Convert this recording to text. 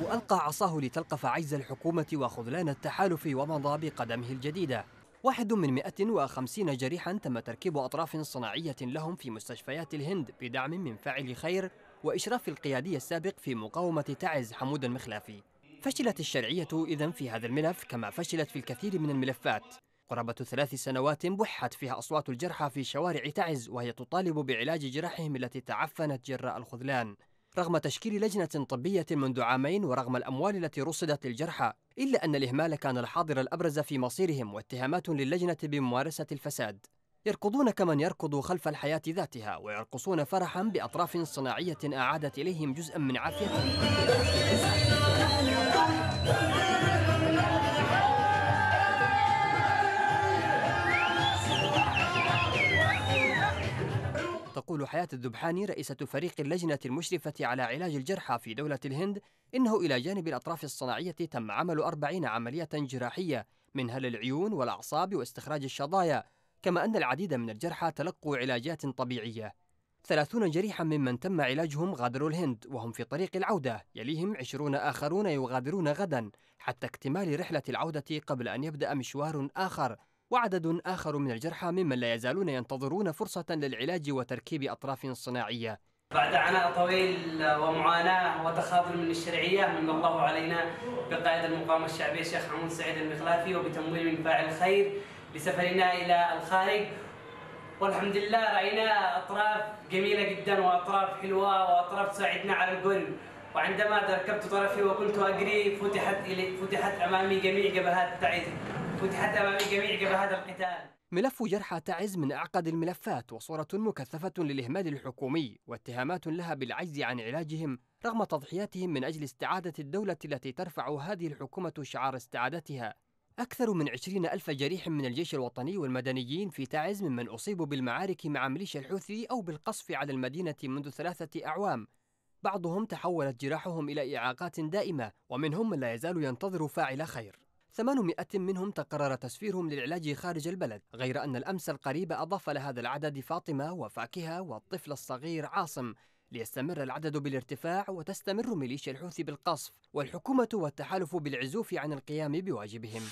وألقى عصاه لتلقف عجز الحكومة وخذلان التحالف ومضى بقدمه الجديدة واحد من 150 جريحا تم تركيب أطراف صناعية لهم في مستشفيات الهند بدعم من فاعل خير وإشراف القيادي السابق في مقاومة تعز حمود المخلافي فشلت الشرعية إذا في هذا الملف كما فشلت في الكثير من الملفات قرابة ثلاث سنوات بحت فيها أصوات الجرحى في شوارع تعز وهي تطالب بعلاج جراحهم التي تعفنت جراء الخذلان رغم تشكيل لجنة طبية منذ عامين ورغم الأموال التي رصدت للجرحى إلا أن الإهمال كان الحاضر الأبرز في مصيرهم واتهامات للجنة بممارسة الفساد يركضون كمن يركض خلف الحياة ذاتها ويرقصون فرحا بأطراف صناعية أعادت إليهم جزءا من عافيتهم تقول حياة الذبحاني رئيسة فريق اللجنة المشرفة على علاج الجرحى في دولة الهند إنه إلى جانب الأطراف الصناعية تم عمل أربعين عملية جراحية منها للعيون والأعصاب واستخراج الشظايا كما أن العديد من الجرحى تلقوا علاجات طبيعية ثلاثون جريحا ممن تم علاجهم غادروا الهند وهم في طريق العودة يليهم عشرون آخرون يغادرون غدا حتى اكتمال رحلة العودة قبل أن يبدأ مشوار آخر وعدد آخر من الجرحى ممن لا يزالون ينتظرون فرصة للعلاج وتركيب أطراف صناعية بعد عناء طويل ومعاناة وتخاذل من الشرعية من الله علينا بقائد المقاومة الشعبية الشيخ حمود سعيد المخلافي وبتمويل من فاعل الخير لسفرنا إلى الخارج والحمد لله رأينا أطراف جميلة جدا وأطراف حلوة وأطراف تساعدنا على الجن وعندما ركبت طرفي وكنت أجري فتحت, فتحت أمامي جميع جبهات التعيد فتحت أمام الجميع جبهات القتال ملف جرحى تعز من أعقد الملفات وصورة مكثفة للإهمال الحكومي واتهامات لها بالعجز عن علاجهم رغم تضحياتهم من أجل استعادة الدولة التي ترفع هذه الحكومة شعار استعادتها أكثر من عشرين ألف جريح من الجيش الوطني والمدنيين في تعز ممن أصيبوا بالمعارك مع ميليشيا الحوثي أو بالقصف على المدينة منذ ثلاثة أعوام بعضهم تحولت جراحهم إلى إعاقات دائمة ومنهم من لا يزال ينتظر فاعل خير 800 منهم تقرر تسفيرهم للعلاج خارج البلد غير أن الأمس القريب أضاف لهذا العدد فاطمة وفاكهة والطفل الصغير عاصم ليستمر العدد بالارتفاع وتستمر ميليشيا الحوثي بالقصف والحكومة والتحالف بالعزوف عن القيام بواجبهم